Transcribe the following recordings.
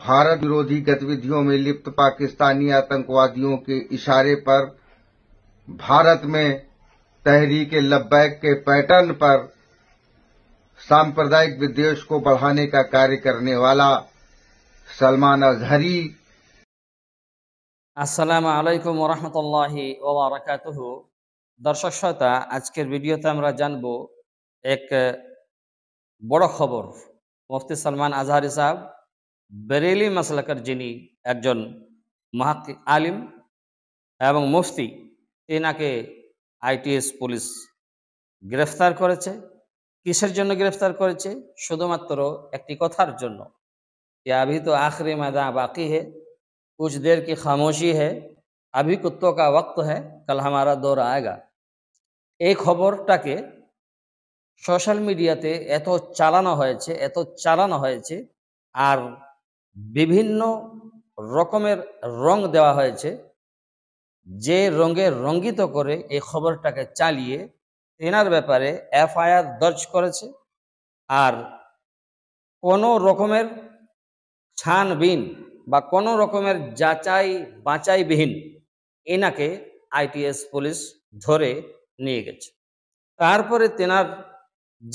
भारत विरोधी गतिविधियों में लिप्त पाकिस्तानी आतंकवादियों के इशारे पर भारत में तहरीक लब्बैक के पैटर्न पर सांप्रदायिक विद्वेश को बढ़ाने का कार्य करने वाला सलमान अजहरी আসসালামু আলাইকুম রহমতুল্লাহি ওবরাকাতুহ দর্শক শ্রোতা আজকের ভিডিওতে আমরা জানব এক বড় খবর মুফতি সালমান আজহারি সাহেব বেরেলি মাসলাকার যিনি একজন মাহাক আলিম এবং মুফতি এনাকে আইটিএস পুলিশ গ্রেফতার করেছে কিসের জন্য গ্রেফতার করেছে শুধুমাত্র একটি কথার জন্য अभी तो आखिरी मैदान बाकी है कुछ देर की खामोशी है अभी कुत्तों का वक्त है कल हमारा দৌর आएगा এই খবরটাকে সোশ্যাল মিডিয়াতে এত চালানো হয়েছে এত চালানো হয়েছে আর বিভিন্ন রকমের রং দেওয়া হয়েছে যে রঙে রঙ্গিত করে এই খবরটাকে চালিয়ে তেনার ব্যাপারে এফআইআর দর্জ করেছে আর কোনো রকমের ছানবিহীন বা কোনো রকমের যাচাই বাঁচাইবিহীন এনাকে আইটিএস পুলিশ ধরে নিয়ে গেছে তারপরে তেনার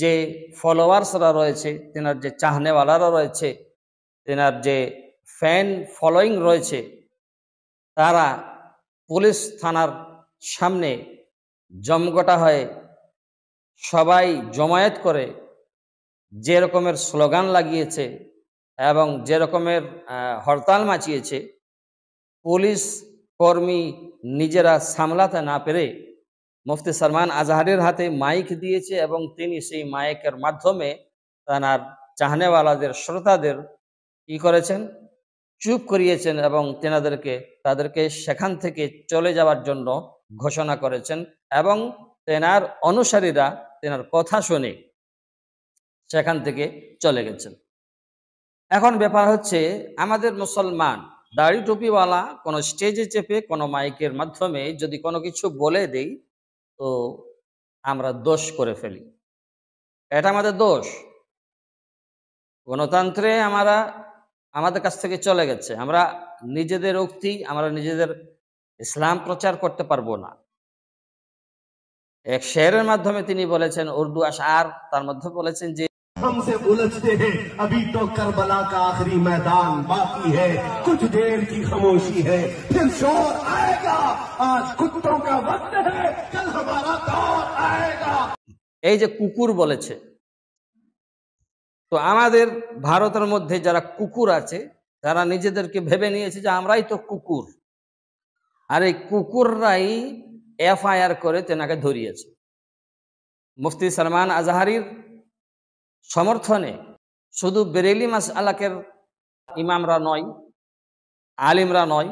যে ফলোয়ার্সরা রয়েছে তেনার যে চাহনেওয়ালারা রয়েছে তেনার যে ফ্যান ফলোয়িং রয়েছে তারা পুলিশ থানার সামনে জমগটা হয়ে সবাই জমায়েত করে যে রকমের স্লোগান লাগিয়েছে এবং যে রকমের হরতাল মাচিয়েছে পুলিশ কর্মী নিজেরা সামলাতে না পেরে মুফতি সালমান আজহারের হাতে মাইক দিয়েছে এবং তিনি সেই মাইকের মাধ্যমে তার চাহনেওয়ালাদের শ্রোতাদের কি করেছেন চুপ করিয়েছেন এবং তেনাদেরকে তাদেরকে সেখান থেকে চলে যাওয়ার জন্য ঘোষণা করেছেন এবং তেনার অনুসারীরা তেনার কথা শুনে সেখান থেকে চলে গেছেন এখন ব্যাপার হচ্ছে আমাদের মুসলমান দাড়ি টুপিওয়ালা কোনো স্টেজে চেপে কোনো মাইকের মাধ্যমে যদি কোনো কিছু বলে দেই তো আমরা দোষ করে ফেলি এটা আমাদের দোষ গণতন্ত্রে আমরা আমাদের কাছ থেকে চলে গেছে আমরা নিজেদের উক্তি আমরা নিজেদের ইসলাম প্রচার করতে পারবো না এক শেয়ারের মাধ্যমে তিনি বলেছেন উর্দু আশার তার মধ্যে বলেছেন যে এই যে কুকুর বলেছে তো আমাদের ভারতের মধ্যে যারা কুকুর আছে তারা নিজেদেরকে ভেবে নিয়েছে যে আমরাই তো কুকুর আর এই কুকুররাই এফআইআর করে তেনাকে ধরিয়েছে মুফতি সালমান আজাহারির সমর্থনে শুধু বেরেলি মাস আলাকের ইমামরা নয় আলিমরা নয়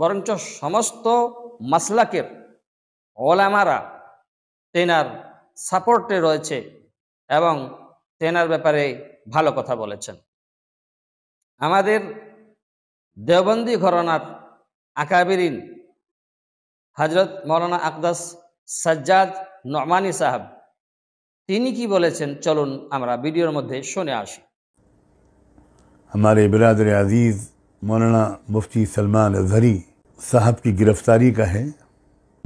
বরঞ্চ সমস্ত মাসলাকের ওলামারা তেনার সাপোর্টে রয়েছে এবং চেনার ব্যাপারে ভালো কথা বলেছেন আমাদের দেওবন্দি ঘরনার আকাবিরিন হজরত মৌলানা আকদাস সাজ্জাদ নমানি সাহাব তিনি কি বলেছেন চলুন আমরা ভিডিওর মধ্যে শুনে আসি हमारे बिरादर अजीज़ मौलाना मुफ्ती सलमान अजहरी साहब की गिरफ़्तारी का है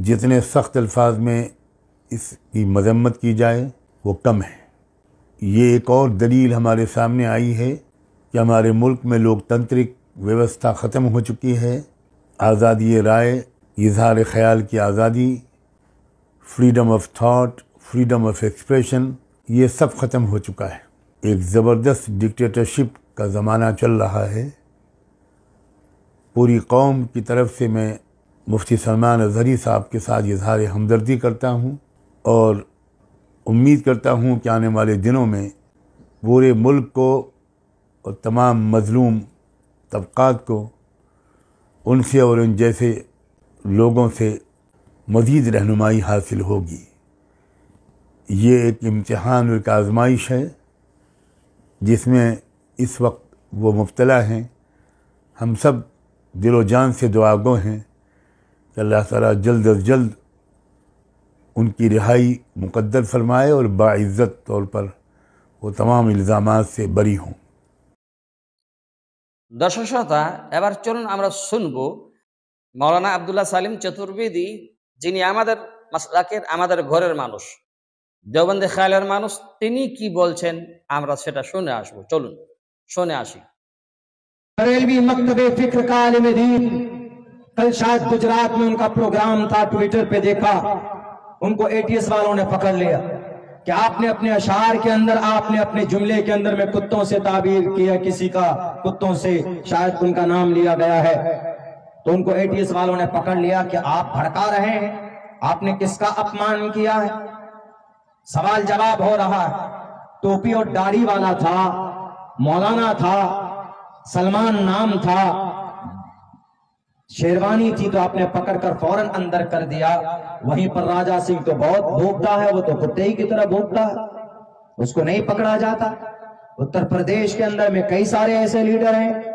जितने सख्त अल्फाज में इसकी मजम्मत की जाए वो कम है ये एक और दलील हमारे सामने आई है कि हमारे मुल्क में लोकतांत्रिक व्यवस्था ख़त्म हो चुकी है आज़ादी राय इजहार ख्याल की आज़ादी freedom of thought freedom of expression ये सब ख़त्म हो चुका है एक ज़बरदस्त डिक्टेटरशिप का ज़माना चल रहा है पूरी कौम की तरफ से मैं मुफ्ती सलमान अजहरी साहब के साथ इजहार हमदर्दी करता हूँ और उम्मीद करता हूँ कि आने वाले दिनों में पूरे मुल्क को और तमाम मज़लूम तबक़ात को उनसे और उन जैसे लोगों से मज़ीद रहनुमाई हासिल होगी ये एक इम्तहान और एक आजमाइश है जिसमें इस वक्त वो मुबतला हैं हम सब दिलो जान से दुआगो हैं कि अल्लाह ताला जल्द अज जल्द उनकी रिहाई मुकद्दर फरमाए और बाज़्ज़त तौर पर वो तमाम इल्ज़ाम से बरी हों দর্শক শ্রোতা এবার চলুন আমরা শুনব মৌলানা আবদুল্লাহ সালিম চতুর্বেদী যিনি আমাদের মাসলাকের আমাদের ঘরের মানুষ দেওবন্দে মানুষ তিনি কি বলছেন আমরা সেটা শুনে আসব চলুন শুনে আসি बरेलवी मकतबे फिक्र का आलिम दीन कल शायद गुजरात में उनका प्रोग्राम था ट्विटर पे देखा उनको एटीएस वालों ने पकड़ लिया कि आपने अपने अशार के अंदर आपने अपने जुमले के अंदर में कुत्तों से ताबीर किया किसी का कुत्तों से शायद उनका नाम लिया गया है तो उनको एटीएस वालों ने पकड़ लिया कि आप भड़का रहे हैं आपने किसका अपमान किया है सवाल जवाब हो रहा है टोपी और दाढ़ी वाला था मौलाना था सलमान नाम था शेरवानी थी तो आपने पकड़कर फौरन अंदर कर दिया वहीं पर राजा सिंह तो बहुत भोगता है वो तो कुत्ते ही की तरह भोगता है उसको नहीं पकड़ा जाता उत्तर प्रदेश के अंदर में कई सारे ऐसे लीडर हैं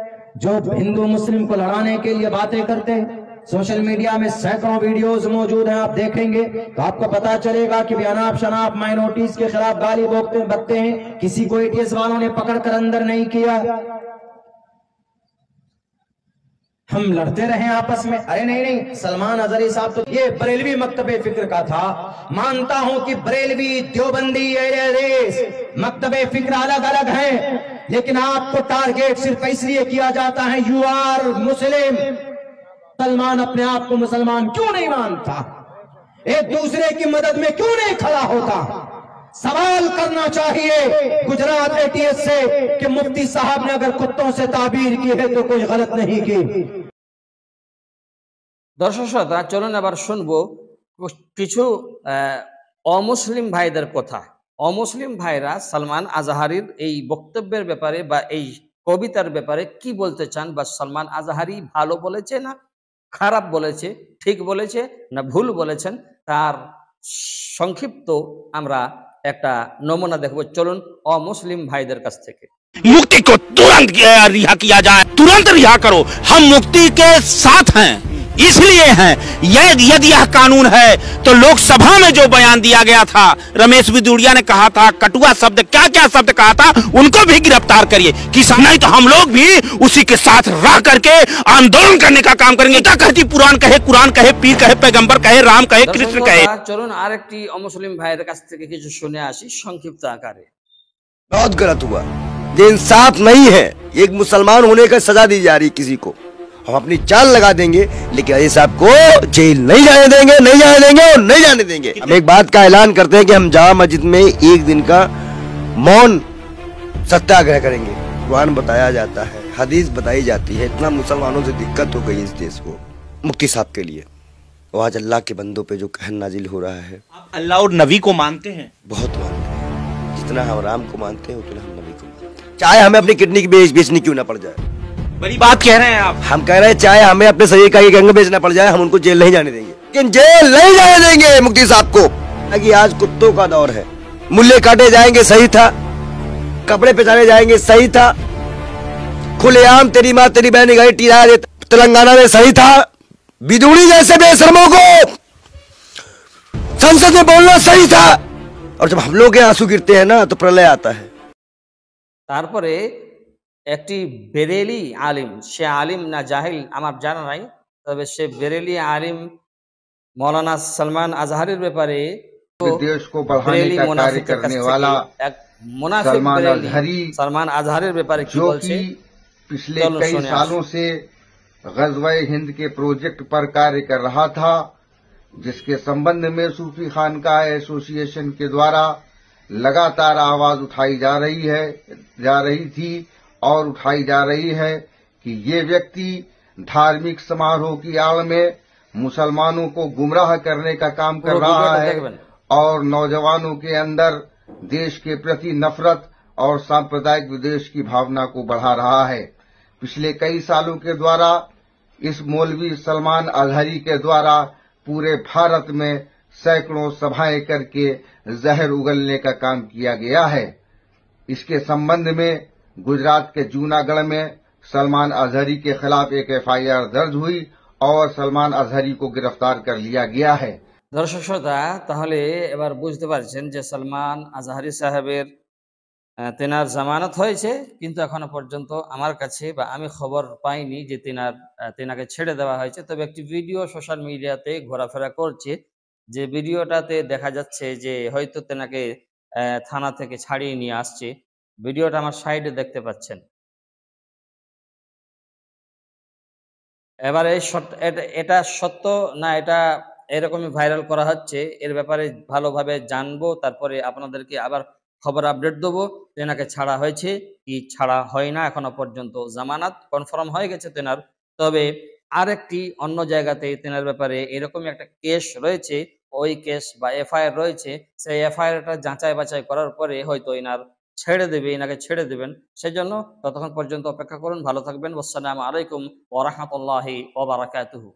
जो हिंदू मुस्लिम को लड़ाने के लिए बातें करते हैं सोशल मीडिया में सैकड़ों वीडियोस मौजूद हैं आप देखेंगे तो आपको पता चलेगा कि अनाप शनाप माइनोरिटीज के खिलाफ गाली बोकते बकते हैं किसी को एटीएस वालों ने पकड़कर अंदर नहीं किया हम लड़ते रहे आपस में अरे नहीं नहीं सलमान अजहरी साहब तो ये बरेलवी मकतबे फिक्र का था मानता हूं कि बरेलवी देवबंदी मकतब फिक्र अलग अलग है लेकिन आपको टारगेट सिर्फ इसलिए किया जाता है यू आर मुस्लिम सलमान अपने आप को मुसलमान क्यों नहीं मानता एक दूसरे की मदद में क्यों नहीं खड़ा होता सवाल करना चाहिए गुजरात एटीएस से कि मुफ्ती साहब ने अगर कुत्तों से ताबीर की है तो कोई गलत नहीं की দর্শক শ্রোতা চলুন আবার শুনবো কিছু অমুসলিম ভাইদের কথা অমুসলিম ভাইরা সালমান আজাহারির এই বক্তব্যের ব্যাপারে বা এই কবিতার ব্যাপারে কি বলতে চান বা সালমান আজাহারি ভালো বলেছে না খারাপ বলেছে ঠিক বলেছে না ভুল বলেছেন তার সংক্ষিপ্ত আমরা একটা নমুনা দেখব চলুন অমুসলিম ভাইদের কাছ থেকে মুক্তি কো তুরন্ত রিহা কিয়া যায় তুরন্ত রিহা করো হাম মুক্তি কে সাথ হ্যাঁ इसलिए है यदि यह कानून है तो लोकसभा में जो बयान दिया गया था रमेश बिदुड़िया ने कहा था कटुआ शब्द क्या क्या शब्द कहा था उनको भी गिरफ्तार करिए किसान नहीं तो हम लोग भी उसी के साथ रह करके आंदोलन करने का काम करेंगे क्या कहती पुरान कहे कुरान कहे पीर कहे पैगम्बर कहे राम कहे कृष्ण कहे চলুন আরেকটি অমুসলিম मुस्लिम भाई থেকে কিছু শুনে আসি সংক্ষিপ্ত बहुत गलत हुआ ये इंसाफ नहीं है एक मुसलमान होने का सजा दी जा रही किसी को हम अपनी चाल लगा देंगे लेकिन अजय साहब को जेल नहीं जाने देंगे नहीं जाने देंगे और नहीं जाने देंगे हम एक बात का ऐलान करते हैं कि हम जामा मस्जिद में एक दिन का मौन सत्याग्रह करेंगे कुरान बताया जाता है हदीस बताई जाती है इतना मुसलमानों से दिक्कत हो गई इस देश को मुफ्ती साहब के लिए और आज अल्लाह के बंदों पे जो कहन नाजिल हो रहा है आप अल्लाह और नबी को मानते हैं बहुत मानते हैं जितना हम राम को मानते हैं उतना हम नबी को मानते हैं चाहे हमें अपनी किडनी की बेच बेचनी क्यों ना पड़ जाए बड़ी बात कह रहे हैं आप हम कह रहे हैं चाहे हमें अपने शरीर का अंग बेचना पड़ जाए हम उनको जेल नहीं जाने देंगे लेकिन जेल नहीं जाने देंगे मुक्ति साहब को कि आज कुत्तों का दौर है मूल्य काटे जाएंगे सही था कपड़े पहचाने जाएंगे सही था खुलेआम तेरी माँ तेरी बहन गाड़ी टिराया तेलंगाना में सही था बिदुड़ी जैसे बेसरमों को संसद में बोलना सही था और जब हम लोग आंसू गिरते हैं ना तो प्रलय आता है তারপরে একটি বেরেলি আলিম সে আলিম না জাহিল আমার জানা নাই তবে সে বেরেলি আলিম মৌলানা সলমান আজহারের ব্যাপারে सलमान अजहर व्यापारी जो कि पिछले कई सालों से गजवा हिंद के प्रोजेक्ट पर कार्य कर रहा था जिसके संबंध में सूफी खान का एसोसिएशन के द्वारा लगातार आवाज उठाई जा रही है जा रही थी और उठाई जा रही है कि ये व्यक्ति धार्मिक समारोह की आड़ में मुसलमानों को गुमराह करने का काम कर रहा है और नौजवानों के अंदर देश के प्रति नफरत और सांप्रदायिक विदेश की भावना को बढ़ा रहा है पिछले कई सालों के द्वारा इस मौलवी सलमान अजहरी के द्वारा पूरे भारत में सैकड़ों सभाएं करके जहर उगलने का काम किया गया है इसके संबंध में गुजरात के जूनागढ़ में सलमान अजहरी के खिलाफ एक एफआईआर दर्ज हुई और सलमान अजहरी को गिरफ्तार कर लिया गया है দর্শক শ্রোতা তাহলে এবার বুঝতে পারছেন যে সালমান আজহারি সাহেবের তেনার জামানত হয়েছে কিন্তু এখনো পর্যন্ত আমার কাছে বা আমি খবর পাইনি যে তেনার তেনাকে ছেড়ে দেওয়া হয়েছে তবে একটি ভিডিও সোশ্যাল মিডিয়াতে ঘোরাফেরা করছে যে ভিডিওটাতে দেখা যাচ্ছে যে হয়তো তেনাকে থানা থেকে ছাড়িয়ে নিয়ে আসছে ভিডিওটা আমার সাইডে দেখতে পাচ্ছেন এবারে এটা সত্য না এটা এরকমই ভাইরাল করা হচ্ছে এর ব্যাপারে ভালোভাবে জানবো তারপরে আপনাদেরকে আবার খবর আপডেট দেবো তেনাকে ছাড়া হয়েছে কি ছাড়া হয় না এখনো পর্যন্ত জামানাত কনফার্ম হয়ে গেছে তেনার তবে আর একটি অন্য জায়গাতে তেনার ব্যাপারে এরকমই একটা কেস রয়েছে ওই কেস বা এফআইআর রয়েছে সেই এফআইআরটা যাচাই বাছাই করার পরে হয়তো এনার ছেড়ে দেবে এনাকে ছেড়ে দেবেন সেই জন্য ততক্ষণ পর্যন্ত অপেক্ষা করুন ভালো থাকবেন ওসালাম আলাইকুম ওরহমতুল্লাহি ওবরাকাতহু